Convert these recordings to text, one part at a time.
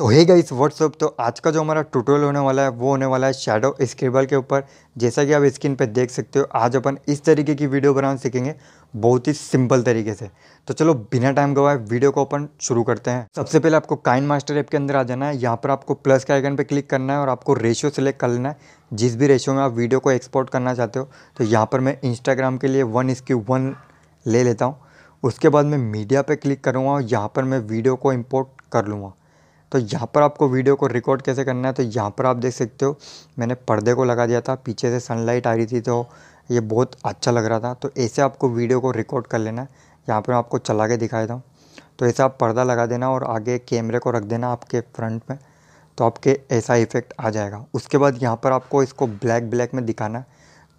तो हे इस व्हाट्सअप तो आज का जो हमारा ट्यूटोरियल होने वाला है वो होने वाला है शेडो स्क्रिबल के ऊपर जैसा कि आप स्क्रीन पे देख सकते हो आज अपन इस तरीके की वीडियो बनाना सीखेंगे बहुत ही सिंपल तरीके से तो चलो बिना टाइम गवाए वीडियो को अपन शुरू करते हैं सबसे पहले आपको काइन मास्टर ऐप के अंदर आ जाना है यहाँ पर आपको प्लस के आइकन पर क्लिक करना है और आपको रेशियो सेलेक्ट कर लेना है जिस भी रेशियो में आप वीडियो को एक्सपोर्ट करना चाहते हो तो यहाँ पर मैं इंस्टाग्राम के लिए वन इसकी वन ले लेता हूँ उसके बाद मैं मीडिया पर क्लिक करूँगा और यहाँ पर मैं वीडियो को इम्पोर्ट कर लूँगा तो यहाँ पर आपको वीडियो को रिकॉर्ड कैसे करना है तो यहाँ पर आप देख सकते हो मैंने पर्दे को लगा दिया था पीछे से सनलाइट आ रही थी तो ये बहुत अच्छा लग रहा था तो ऐसे आपको वीडियो को रिकॉर्ड कर लेना है यहाँ पर आपको चला के दिखाई दूँ तो ऐसा आप पर्दा लगा देना और आगे कैमरे को रख देना आपके फ्रंट में तो आपके ऐसा इफेक्ट आ जाएगा उसके बाद यहाँ पर आपको इसको ब्लैक ब्लैक में दिखाना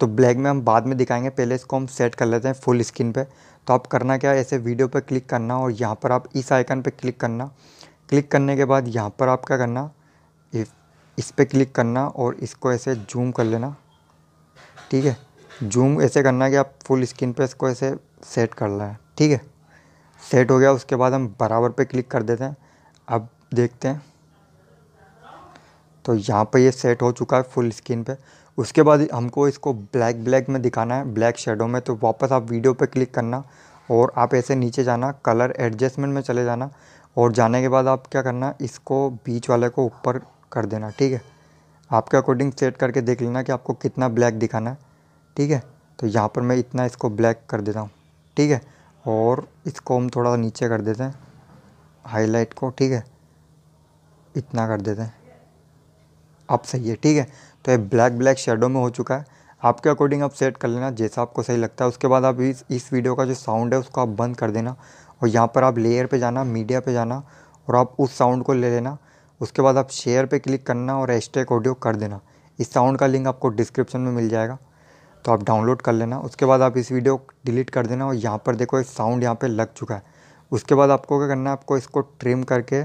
तो ब्लैक में हम बाद में दिखाएंगे पहले इसको हम सेट कर लेते हैं फुल स्क्रीन पे तो आप करना क्या ऐसे वीडियो पर क्लिक करना और यहाँ पर आप इस आइकन पर क्लिक करना क्लिक करने के बाद यहाँ पर आप क्या करना इस पर क्लिक करना और इसको ऐसे जूम कर लेना ठीक है जूम ऐसे करना कि आप फुल स्क्रीन पे इसको ऐसे सेट कर लें ठीक है सेट हो गया उसके बाद हम बराबर पे क्लिक कर देते हैं अब देखते हैं तो यहाँ पर ये सेट हो चुका है फुल स्क्रीन पे उसके बाद हमको इसको ब्लैक ब्लैक में दिखाना है ब्लैक शेडो में तो वापस आप वीडियो पे क्लिक करना और आप ऐसे नीचे जाना कलर एडजस्टमेंट में चले जाना और जाने के बाद आप क्या करना इसको बीच वाले को ऊपर कर देना ठीक है आपके अकॉर्डिंग सेट करके देख लेना कि आपको कितना ब्लैक दिखाना है ठीक है तो यहाँ पर मैं इतना इसको ब्लैक कर देता हूँ ठीक है और इसको हम थोड़ा सा नीचे कर देते हैं हाईलाइट को ठीक है इतना कर देते हैं अब सही है ठीक है तो ये ब्लैक ब्लैक शेडो में हो चुका है आपके अकॉर्डिंग आप सेट कर लेना जैसा आपको सही लगता है उसके बाद आप इस इस वीडियो का जो साउंड है उसको आप बंद कर देना और यहाँ पर आप लेयर पे जाना मीडिया पे जाना और आप उस साउंड को ले लेना उसके बाद आप शेयर पे क्लिक करना और एस्ट्रेक ऑडियो कर देना इस साउंड का लिंक आपको डिस्क्रिप्शन में मिल जाएगा तो आप डाउनलोड कर लेना उसके बाद आप इस वीडियो डिलीट कर देना और यहाँ पर देखो एक साउंड यहाँ पर लग चुका है उसके बाद आपको क्या करना है आपको इसको ट्रिम करके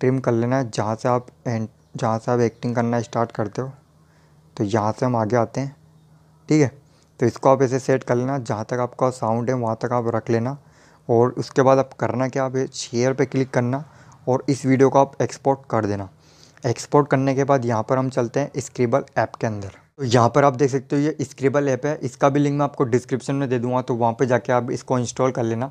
ट्रिम कर लेना है जहाँ से आप एंड जहाँ से आप एक्टिंग करना स्टार्ट करते हो तो यहाँ से हम आगे आते हैं ठीक है तो इसको आप ऐसे सेट कर लेना जहाँ तक आपका साउंड है वहाँ तक आप रख लेना और उसके बाद आप करना क्या आप शेयर पे क्लिक करना और इस वीडियो को आप एक्सपोर्ट कर देना एक्सपोर्ट करने के बाद यहाँ पर हम चलते हैं स्क्रिबल ऐप के अंदर तो यहाँ पर आप देख सकते हो ये स्क्रिबल ऐप है इसका भी लिंक मैं आपको डिस्क्रिप्शन में दे दूँगा तो वहाँ पर जाके आप इसको इंस्टॉल कर लेना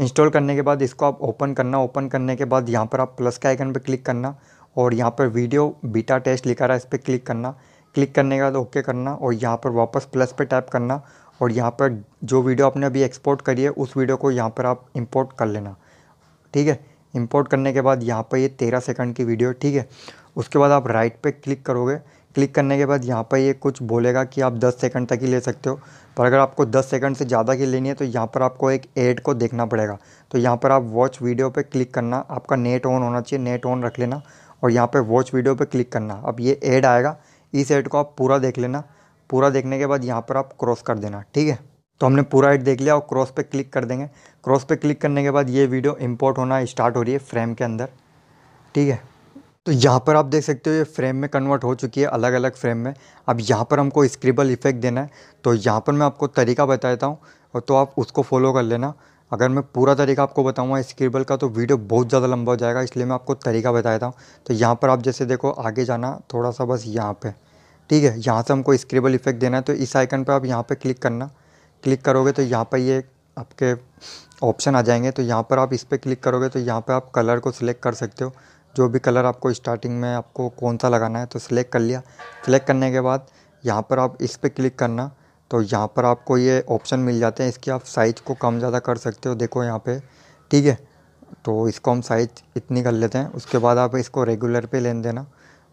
इंस्टॉल करने के बाद इसको आप ओपन करना ओपन करने के बाद यहाँ पर आप प्लस के आइकन पर क्लिक करना और यहाँ पर वीडियो बीटा टेस्ट लिखा रहा है इस पर क्लिक करना क्लिक करने के बाद ओके करना और यहाँ पर वापस प्लस पे टैप करना और यहाँ पर जो वीडियो आपने अभी एक्सपोर्ट करी है उस वीडियो को यहाँ पर आप इंपोर्ट कर लेना ठीक है इंपोर्ट करने के बाद यहाँ पर ये तेरह सेकंड की वीडियो ठीक है उसके बाद आप राइट पे क्लिक करोगे क्लिक करने के बाद यहाँ पर ये कुछ बोलेगा कि आप दस सेकंड तक ही ले सकते हो पर अगर आपको दस सेकंड से ज़्यादा की लेनी है तो यहाँ पर आपको एक एड को देखना पड़ेगा तो यहाँ पर आप वॉच वीडियो पर क्लिक करना आपका नेट ऑन होना चाहिए नेट ऑन रख लेना और यहाँ पर वॉच वीडियो पर क्लिक करना अब ये एड आएगा इस एड को आप पूरा देख लेना पूरा देखने के बाद यहाँ पर आप क्रॉस कर देना ठीक है तो हमने पूरा एड देख लिया और क्रॉस पे क्लिक कर देंगे क्रॉस पे क्लिक करने के बाद ये वीडियो इंपोर्ट होना स्टार्ट हो रही है फ्रेम के अंदर ठीक है तो यहाँ पर आप देख सकते हो ये फ्रेम में कन्वर्ट हो चुकी है अलग अलग फ्रेम में अब यहाँ पर हमको स्क्रिबल इफेक्ट देना है तो यहाँ पर मैं आपको तरीका बता देता हूँ और तो आप उसको फॉलो कर लेना अगर मैं पूरा तरीका आपको बताऊँगा स्क्रिबल का तो वीडियो बहुत ज़्यादा लंबा हो जाएगा इसलिए मैं आपको तरीका बता देता हूँ तो यहाँ पर आप जैसे देखो आगे जाना थोड़ा सा बस यहाँ पर ठीक है यहाँ से हमको स्क्रेबल इफेक्ट देना है तो इस आइकन पर आप यहाँ पर क्लिक करना क्लिक करोगे तो यहाँ पर ये आपके ऑप्शन आ जाएंगे तो यहाँ पर आप इस पर क्लिक करोगे तो यहाँ पर आप कलर को सिलेक्ट कर सकते हो जो भी कलर आपको स्टार्टिंग में आपको कौन सा लगाना है तो सिलेक्ट कर लिया सिलेक्ट करने के बाद यहाँ पर आप इस पर क्लिक करना तो यहाँ पर आपको ये ऑप्शन मिल जाते हैं इसकी आप साइज को कम ज़्यादा कर सकते हो देखो यहाँ पे ठीक है तो इसको हम साइज इतनी कर लेते हैं उसके बाद आप इसको रेगुलर पे लेन देना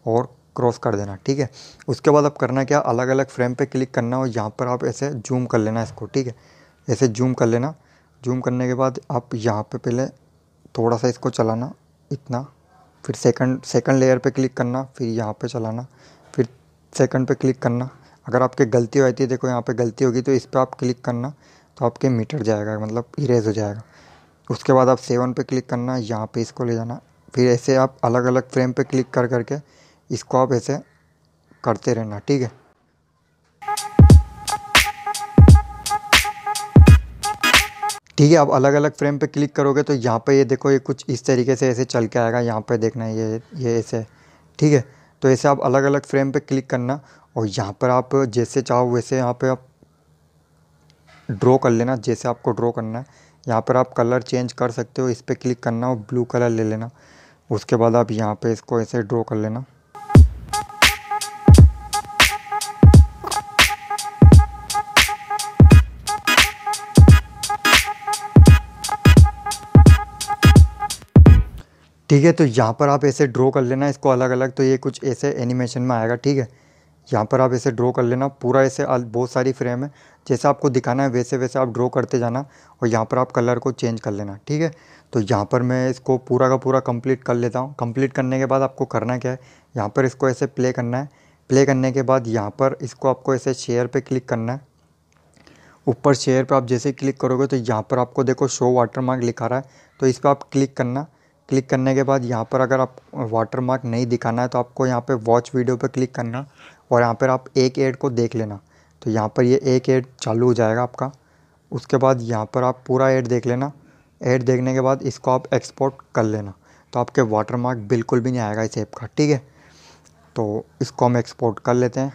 और क्रॉस कर देना ठीक है उसके बाद आप करना क्या अलग अलग फ्रेम पे क्लिक करना और यहाँ पर आप ऐसे जूम कर लेना इसको ठीक है ऐसे जूम कर लेना जूम करने के बाद आप यहाँ पे पहले थोड़ा सा इसको चलाना इतना फिर सेकंड सेकंड लेयर पे क्लिक करना फिर यहाँ पे चलाना फिर सेकंड पे क्लिक करना अगर आपके गलती होती है देखो यहाँ पे गलती होगी तो इस पर आप क्लिक करना तो आपके मीटर जाएगा मतलब इरेज हो जाएगा उसके बाद आप सेवन पे क्लिक करना यहाँ पे इसको ले जाना फिर ऐसे आप अलग अलग फ्रेम पे क्लिक कर करके इसको आप ऐसे करते रहना ठीक है ठीक है आप अलग अलग फ्रेम पे क्लिक करोगे तो यहाँ पे ये देखो ये कुछ इस तरीके से ऐसे चल के आएगा यहाँ पे देखना ये ये ऐसे ठीक है तो ऐसे आप अलग अलग फ्रेम पे क्लिक करना और यहाँ पर आप जैसे चाहो वैसे यहाँ पे आप ड्रॉ कर लेना जैसे आपको ड्रॉ करना है यहाँ पर आप कलर चेंज कर सकते हो इस पर क्लिक करना और ब्लू कलर ले लेना उसके बाद आप यहाँ पर इसको ऐसे ड्रॉ कर लेना ठीक है तो यहाँ पर आप ऐसे ड्रॉ कर लेना इसको अलग अलग तो ये कुछ ऐसे एनिमेशन में आएगा ठीक है यहाँ पर आप ऐसे ड्रॉ कर लेना पूरा ऐसे बहुत सारी फ्रेम है जैसे आपको दिखाना है वैसे वैसे आप ड्रॉ करते जाना और यहाँ पर आप कलर को चेंज कर लेना ठीक है तो यहाँ पर मैं इसको पूरा का पूरा कंप्लीट कर लेता हूँ कंप्लीट करने के बाद आपको करना क्या है यहाँ पर इसको ऐसे प्ले करना है प्ले करने के बाद यहाँ पर इसको आपको ऐसे शेयर पर क्लिक करना है ऊपर शेयर पर आप जैसे क्लिक करोगे तो यहाँ पर आपको देखो शो वाटर लिखा रहा है तो इस पर आप क्लिक करना क्लिक करने के बाद यहाँ पर अगर आप वाटर मार्क नहीं दिखाना है तो आपको यहाँ पे वॉच वीडियो पे क्लिक करना और यहाँ पर आप एक एड को देख लेना तो यहाँ पर ये एक एड चालू हो जाएगा आपका उसके बाद यहाँ पर आप पूरा एड देख लेना एड देखने के बाद इसको आप एक्सपोर्ट कर लेना तो आपके वाटर मार्क बिल्कुल भी नहीं आएगा इस ऐप का ठीक है तो इसको हम एक्सपोर्ट कर लेते हैं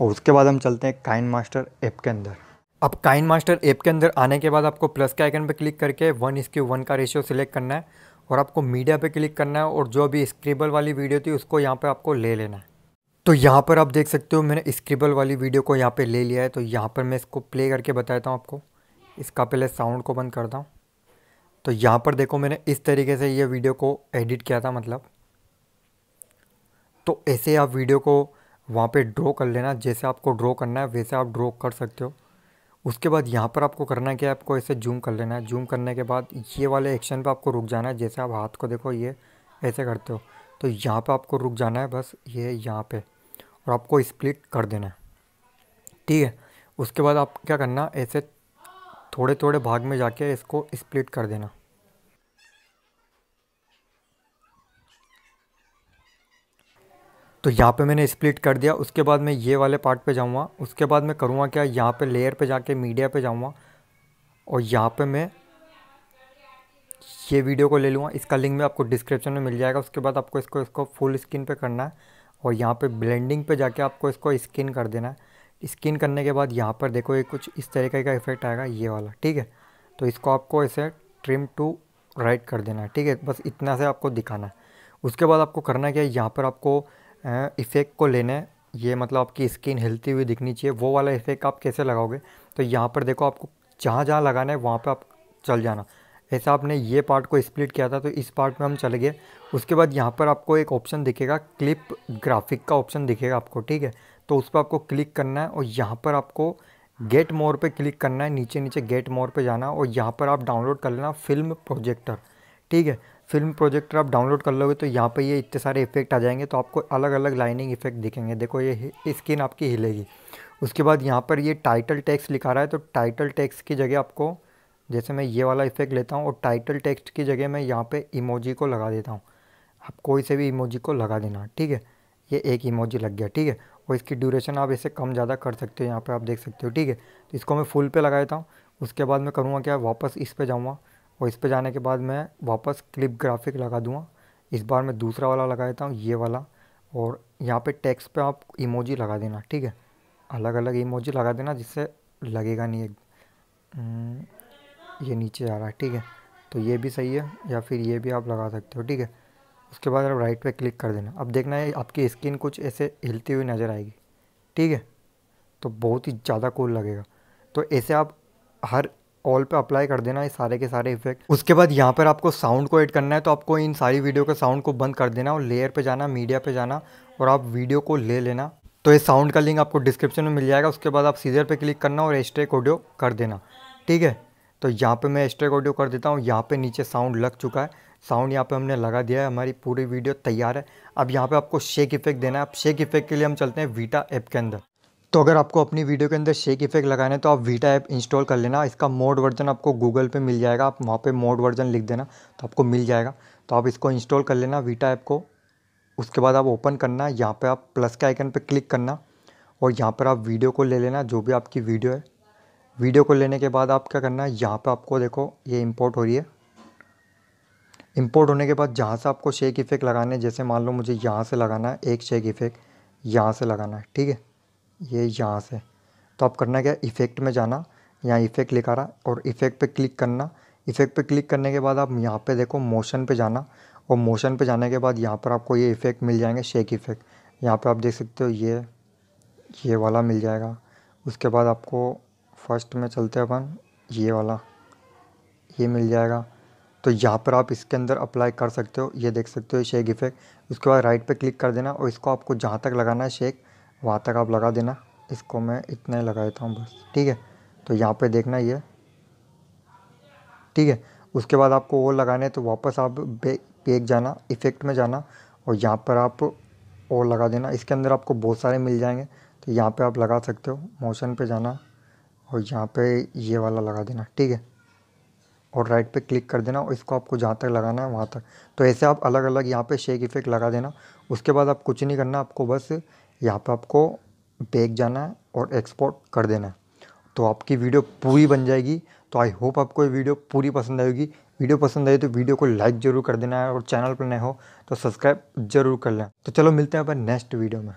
और उसके बाद हम चलते हैं काइन मास्टर ऐप के अंदर अब काइन मास्टर ऐप के अंदर आने के बाद आपको प्लस के आइकन पर क्लिक करके वन इसके वन का रेशियो सिलेक्ट करना है और आपको मीडिया पे क्लिक करना है और जो अभी स्क्रिबल वाली वीडियो थी उसको यहाँ पे आपको ले लेना है तो यहाँ पर आप देख सकते हो मैंने स्क्रिबल वाली वीडियो को यहाँ पे ले लिया है तो यहाँ पर मैं इसको प्ले करके बताता हूँ आपको इसका पहले साउंड को बंद करता हूँ तो यहाँ पर देखो मैंने इस तरीके से ये वीडियो को एडिट किया था मतलब तो ऐसे आप वीडियो को वहाँ पे ड्रॉ कर लेना जैसे आपको ड्रॉ करना है वैसे आप ड्रॉ कर सकते हो उसके बाद यहाँ पर आपको करना क्या है आपको ऐसे जूम कर लेना है जूम करने के बाद ये वाले एक्शन पे आपको रुक जाना है जैसे आप हाथ को देखो ये ऐसे करते हो तो यहाँ पे आपको रुक जाना है बस ये यहाँ पे और आपको स्प्लिट कर देना है ठीक है उसके बाद आप क्या करना ऐसे थोड़े थोड़े भाग में जाके इसको स्प्लिट कर देना तो यहाँ पे मैंने स्प्लिट कर दिया उसके बाद मैं ये वाले पार्ट पे जाऊँगा उसके बाद मैं करूँगा क्या यहाँ पे लेयर पे जाके मीडिया पे जाऊँगा और यहाँ पे मैं ये वीडियो को ले लूँगा इसका लिंक में आपको डिस्क्रिप्शन में मिल जाएगा उसके बाद आपको इसको इसको फुल स्क्रीन पर करना है और यहाँ पर ब्लेंडिंग पे जाके आपको इसको स्किन कर देना है स्किन करने के बाद यहाँ पर देखो ये कुछ इस तरीके का इफेक्ट आएगा ये वाला ठीक है तो इसको आपको ऐसे ट्रिम टू राइट कर देना है ठीक है बस इतना से आपको दिखाना है उसके बाद आपको करना क्या है यहाँ पर आपको इफ़ेक्ट को लेना है ये मतलब आपकी स्किन हेल्थी हुई दिखनी चाहिए वो वाला इफेक्ट आप कैसे लगाओगे तो यहाँ पर देखो आपको जहाँ जहाँ लगाना है वहाँ पर आप चल जाना ऐसा आपने ये पार्ट को स्प्लिट किया था तो इस पार्ट में हम चले गए उसके बाद यहाँ पर आपको एक ऑप्शन दिखेगा क्लिप ग्राफिक का ऑप्शन दिखेगा आपको ठीक है तो उस पर आपको क्लिक करना है और यहाँ पर आपको गेट मोर पे क्लिक करना है नीचे नीचे गेट मोर पे जाना और यहाँ पर आप डाउनलोड कर लेना फिल्म प्रोजेक्टर ठीक है फिल्म प्रोजेक्टर आप डाउनलोड कर लोगे तो यहाँ पे ये इतने सारे इफेक्ट आ जाएंगे तो आपको अलग अलग लाइनिंग इफेक्ट दिखेंगे देखो ये स्किन आपकी हिलेगी उसके बाद यहाँ पर ये टाइटल टेक्स्ट लिखा रहा है तो टाइटल टेक्स्ट की जगह आपको जैसे मैं ये वाला इफेक्ट लेता हूँ और टाइटल टेक्स्ट की जगह मैं यहाँ पर इमोजी को लगा देता हूँ आप कोई से भी इमोजी को लगा देना ठीक है ये एक इमोजी लग गया ठीक है और इसकी ड्यूरेशन आप इसे कम ज़्यादा कर सकते हो यहाँ पर आप देख सकते हो ठीक है तो इसको मैं फुल पे लगा देता हूँ उसके बाद मैं करूँगा क्या वापस इस पर जाऊँगा और इस पर जाने के बाद मैं वापस क्लिप ग्राफिक लगा दूँगा इस बार मैं दूसरा वाला लगा देता हूँ ये वाला और यहाँ पे टैक्स पे आप इमोजी लगा देना ठीक है अलग अलग इमोजी लगा देना जिससे लगेगा नहीं एक हम्म, ये नीचे आ रहा है ठीक है तो ये भी सही है या फिर ये भी आप लगा सकते हो ठीक है उसके बाद आप राइट पे क्लिक कर देना अब देखना है आपकी स्किन कुछ ऐसे हिलती हुई नज़र आएगी ठीक है तो बहुत ही ज़्यादा कूल लगेगा तो ऐसे आप हर ऑल पे अप्लाई कर देना ये सारे के सारे इफेक्ट उसके बाद यहाँ पर आपको साउंड को एड करना है तो आपको इन सारी वीडियो के साउंड को बंद कर देना और लेयर पे जाना मीडिया पे जाना और आप वीडियो को ले लेना तो ये साउंड का लिंक आपको डिस्क्रिप्शन में मिल जाएगा उसके बाद आप सीजर पे क्लिक करना और एस्ट्रेक ऑडियो कर देना ठीक है तो यहाँ पे मैं एस्ट्रेक ऑडियो कर देता हूँ यहाँ पे नीचे साउंड लग चुका है साउंड यहाँ पे हमने लगा दिया है हमारी पूरी वीडियो तैयार है अब यहाँ पे आपको शेक इफेक्ट देना है अब शेक इफेक्ट के लिए हम चलते हैं वीटा ऐप के अंदर तो अगर आपको अपनी वीडियो के अंदर शेक इफेक्ट लगाना है तो आप वीटा ऐप इंस्टॉल कर लेना इसका मोड वर्जन आपको गूगल पे मिल जाएगा आप वहाँ पे मोड वर्जन लिख देना तो आपको मिल जाएगा तो आप इसको इंस्टॉल कर लेना वीटा ऐप को उसके बाद आप ओपन करना यहाँ पे आप प्लस के आइकन पे क्लिक करना और यहाँ पर आप वीडियो को ले लेना जो भी आपकी वीडियो है वीडियो को लेने के बाद आप क्या करना है यहाँ पर आपको देखो ये इम्पोर्ट हो रही है इम्पोर्ट होने के बाद जहाँ से आपको शेक इफेक्ट लगाना है जैसे मान लो मुझे यहाँ से लगाना है एक शेक इफेक्ट यहाँ से लगाना है ठीक है ये यहाँ से तो आप करना क्या इफ़ेक्ट में जाना यहाँ इफ़ेक्ट लिखा रहा और इफ़ेक्ट पे क्लिक करना इफ़ेक्ट पे क्लिक करने के बाद आप यहाँ पे देखो मोशन पे जाना और मोशन पे जाने के बाद यहाँ पर आपको ये इफ़ेक्ट मिल जाएंगे शेक इफ़ेक्ट यहाँ पर आप देख सकते हो ये ये वाला मिल जाएगा उसके बाद आपको फर्स्ट में चलते अपन ये वाला ये मिल जाएगा तो यहाँ पर आप इसके अंदर अप्लाई कर सकते हो ये देख सकते हो शेक इफ़ेक्ट उसके बाद राइट पे क्लिक कर देना और इसको आपको जहाँ तक लगाना है शेक वहाँ तक आप लगा देना इसको मैं इतना ही लगा देता हूँ बस ठीक है तो यहाँ पे देखना ये ठीक है उसके बाद आपको वो लगाने तो वापस आप बेक जाना इफ़ेक्ट में जाना और यहाँ पर आप और लगा देना इसके अंदर आपको बहुत सारे मिल जाएंगे तो यहाँ पे आप लगा सकते हो मोशन पे जाना और यहाँ पे ये वाला लगा देना ठीक है और राइट पे क्लिक कर देना और इसको आपको जहाँ तक लगाना है वहाँ तक तो ऐसे आप अलग अलग यहाँ पे शेक इफ़ेक्ट लगा देना उसके बाद आप कुछ नहीं करना आपको बस यहाँ पे आपको बैग जाना है और एक्सपोर्ट कर देना है तो आपकी वीडियो पूरी बन जाएगी तो आई होप आपको ये वीडियो पूरी पसंद आएगी वीडियो पसंद आई तो वीडियो को लाइक ज़रूर कर देना है और चैनल पर नए हो तो सब्सक्राइब जरूर कर लें तो चलो मिलते हैं अपने नेक्स्ट वीडियो में